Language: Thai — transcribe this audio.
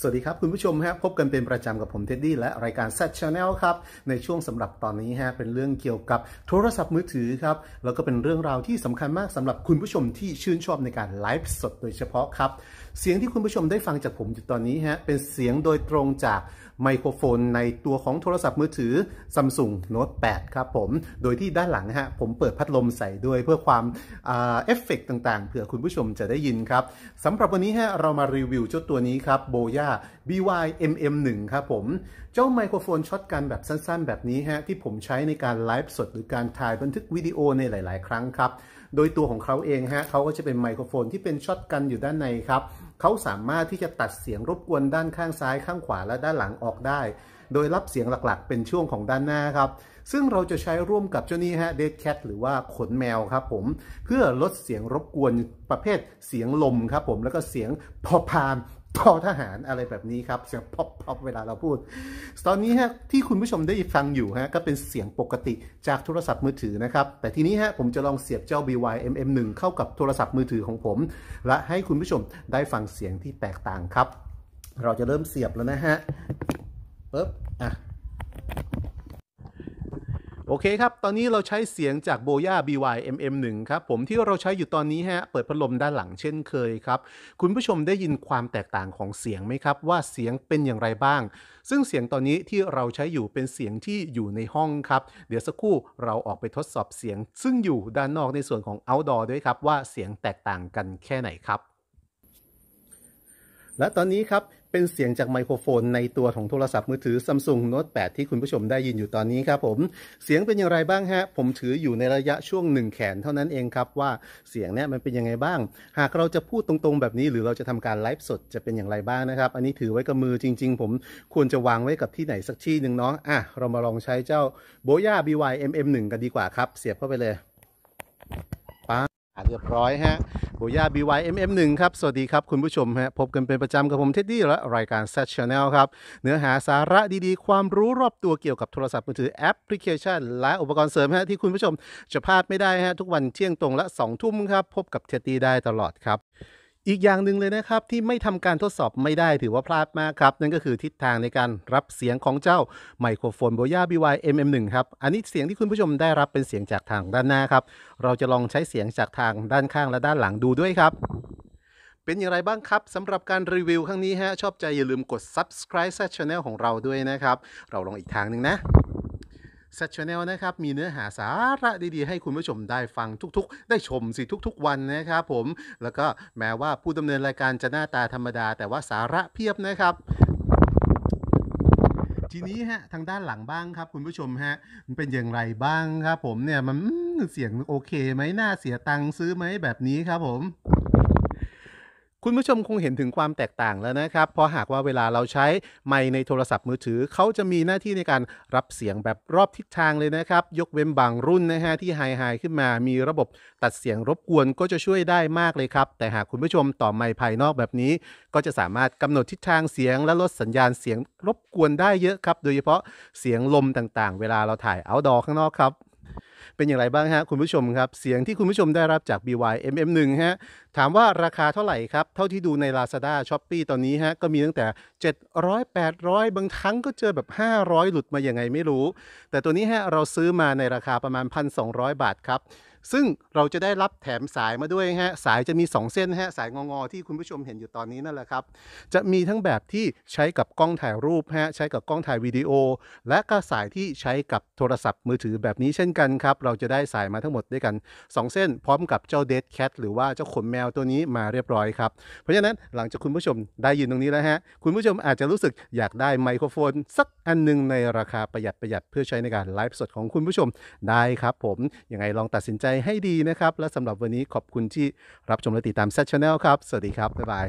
สวัสดีครับ คุณผู้ชมครับพบกันเป็นประจำกับผมเท็ดดี้และรายการ s ซ c ชาแนลครับในช่วงสำหรับตอนนี้ฮะเป็นเรื่องเกี่ยวกับโทรศัพท์มือถือครับแล้วก็เป็นเรื่องราวที่สำคัญมากสำหรับคุณผู้ชมที่ชื่นชอบในการไลฟ์สดโดยเฉพาะครับ เสียงที่คุณผู้ชมได้ฟังจากผมอยู่ตอนนี้ฮะเป็นเสียงโดยตรงจากไมโครโฟน ในตัวของโทรศัพท์มือถือ Samsung Note 8ครับผมโดยที่ด้านหลังฮะผมเปิดพัดลมใส่ด้วยเพื่อความเอฟเฟกต่างๆเผื่อคุณผู้ชมจะได้ยินครับสำหรับวันนี้ฮะเรามารีวิวเจ้าตัวนี้ครับโบย่า b i n j a BYMM1 ครับผม เจ้าไมโครโฟนช็อตกันแบบสั้นๆ แบบนี้ฮะที่ผมใช้ในการไลฟ์สดหรือการถ่ายบันทึกวิดีโอในหลายๆครั้งครับ โดยตัวของเขาเองฮะเขาก็จะเป็นไมโครโฟนที่เป็นช็อตกันอยู่ด้านใน ครับเขาสามารถที่จะตัดเสียงรบกวนด้านข้างซ้ายข้างขวาและด้านหลังออกได้ โดยรับเสียงหลักๆเป็นช่วงของด้านหน้าครับซึ่งเราจะใช้ร่วมกับเจ้านี้ฮะเดดแคทหรือว่าขนแมวครับผมเพื่อลดเสียงรบกวนประเภทเสียงลมครับผมแล้วก็เสียงพอพานพอทหารอะไรแบบนี้ครับเสียงพอปพอเวลาเราพูด ตอนนี้ฮะที่คุณผู้ชมได้ฟังอยู่ฮะก็เป็นเสียงปกติจากโทรศัพท์มือถือนะครับ แต่ทีนี้ฮะผมจะลองเสียบเจ้า BYMM1 เข้ากับโทรศัพท์มือถือของผม และให้คุณผู้ชมได้ฟังเสียงที่แตกต่างครับ เราจะเริ่มเสียบแล้วนะฮะปึ๊บอ่ะโอเคครับ ตอนนี้เราใช้เสียงจากโบย่า BYMM1 ครับผมที่เราใช้อยู่ตอนนี้ฮะเปิดพัดลมด้านหลังเช่นเคยครับ คุณผู้ชมได้ยินความแตกต่างของเสียงไหมครับว่าเสียงเป็นอย่างไรบ้าง ซึ่งเสียงตอนนี้ที่เราใช้อยู่เป็นเสียงที่อยู่ในห้องครับ เดี๋ยวสักครู่เราออกไปทดสอบเสียง ซึ่งอยู่ด้านนอกในส่วนของ outdoor ด้วยครับว่าเสียงแตกต่างกันแค่ไหนครับและตอนนี้ครับ เป็นเสียงจากไมโครโฟน ในตัวของโทรศัพท์มือถือ Samsung Note 8 ที่คุณผู้ชมได้ยินอยู่ตอนนี้ครับผมเสียงเป็นอย่างไรบ้างฮะ ผมถืออยู่ในระยะช่วงหนึ่งแขนเท่านั้นเองครับว่าเสียงเนี้ยมันเป็นยังไงบ้าง หากเราจะพูดตรงๆแบบนี้หรือเราจะทำการไลฟ์สดจะเป็นอย่างไรบ้างนะครับ อันนี้ถือไว้กับมือจริงๆ ผมควรจะวางไว้กับที่ไหนสักที่หนึ่งเนาะอ่ะเรามาลองใช้เจ้า Boya BY MM1 กันดีกว่าครับ เสียบเข้าไปเลยป้าเรียบร้อยฮะบย่า BYMM1 ครับ สวัสดีครับ คุณผู้ชมฮะ พบกันเป็นประจำกับผมเท็ดดี้และรายการ s ซ t Channel ครับ เนื้อหาสาระดีๆ ความรู้รอบตัวเกี่ยวกับโทรศัพท์มือถือแอปพลิเคชันและอุปกรณ์เสริมฮะที่คุณผู้ชม จะพลาดไม่ได้ฮะทุกวันเที่ยงตรงและ 2 ทุ่มครับ พบกับเท็ดดี้ได้ตลอดครับอีกอย่างหนึ่งเลยนะครับที่ไม่ทำการทดสอบไม่ได้ถือว่าพลาดมากครับ นั่นก็คือทิศทางในการรับเสียงของเจ้าไมโครโฟนโบย่าหนึ่งครับ อันนี้เสียงที่คุณผู้ชมได้รับเป็นเสียงจากทางด้านหน้าครับ เราจะลองใช้เสียงจากทางด้านข้างและด้านหลังดูด้วยครับ เป็นอย่างไรบ้างครับสำหรับการรีวิวครั้งนี้ฮะชอบใจอย่าลืมกด subscribe ช่องของเราด้วยนะครับ เราลองอีกทางหนึ่งนะสัชแนลนะครับมีเนื้อหาสาระดีๆ ให้คุณผู้ชมได้ฟังทุก ๆ ได้ชมสิทุก ๆ วันนะครับผม แล้วก็แม้ว่าผู้ดำเนินรายการจะหน้าตาธรรมดา แต่ว่าสาระเพียบนะครับ ทีนี้ฮะทางด้านหลังบ้างครับคุณผู้ชมฮะมันเป็นอย่างไรบ้างครับผมเนี่ยมันเสียงโอเคไหมหน้าเสียตังค์ซื้อไหมแบบนี้ครับผมคุณผู้ชมคงเห็นถึงความแตกต่างแล้วนะครับเพราะหากว่าเวลาเราใช้ไมค์ในโทรศัพท์มือถือ เขาจะมีหน้าที่ในการรับเสียงแบบรอบทิศทางเลยนะครับ ยกเว้นบางรุ่นนะฮะ ที่ไฮไฮขึ้นมา มีระบบตัดเสียงรบกวนก็จะช่วยได้มากเลยครับ แต่หากคุณผู้ชมต่อไมค์ภายนอกแบบนี้ ก็จะสามารถกำหนดทิศทางเสียง และลดสัญญาณเสียงรบกวนได้เยอะครับ โดยเฉพาะเสียงลมต่างๆ เวลาเราถ่ายเอาดอข้างนอกครับเป็นอย่างไรบ้างฮะคุณผู้ชมครับ เสียงที่คุณผู้ชมได้รับจาก BYMM1 ฮะถามว่าราคาเท่าไหร่ครับ เท่าที่ดูใน Lazada s h o p e e ตอนนี้ฮะก็มีตั้งแต่ 700 800 บางครั้งก็เจอแบบ 500 หลุดมาอย่างไงไม่รู้ แต่ตัวนี้ฮะเราซื้อมาในราคาประมาณ 1,200 บาทครับซึ่งเราจะได้รับแถมสายมาด้วยฮะสายจะมี 2 เส้นฮะสายงองอที่คุณผู้ชมเห็นอยู่ตอนนี้นั่นแหละครับจะมีทั้งแบบที่ใช้กับกล้องถ่ายรูปฮะใช้กับกล้องถ่ายวิดีโอ และก็สายที่ใช้กับโทรศัพท์มือถือแบบนี้เช่นกันครับเราจะได้สายมาทั้งหมดด้วยกัน 2 เส้น พร้อมกับเจ้าเดดแคทหรือว่าเจ้าขนแมวตัวนี้มาเรียบร้อยครับเพราะฉะนั้นหลังจากคุณผู้ชมได้ยินตรงนี้แล้วฮะคุณผู้ชมอาจจะรู้สึกอยากได้ไมโครโฟน สักอันนึงในราคาประหยัดประหยัดเพื่อใช้ในการไลฟ์สดของคุณผู้ชมได้ครับผมยังไงลองตัดสินใจให้ดีนะครับ และสำหรับวันนี้ขอบคุณที่รับชมและติดตามแซชแนลครับ สวัสดีครับ บ๊ายบาย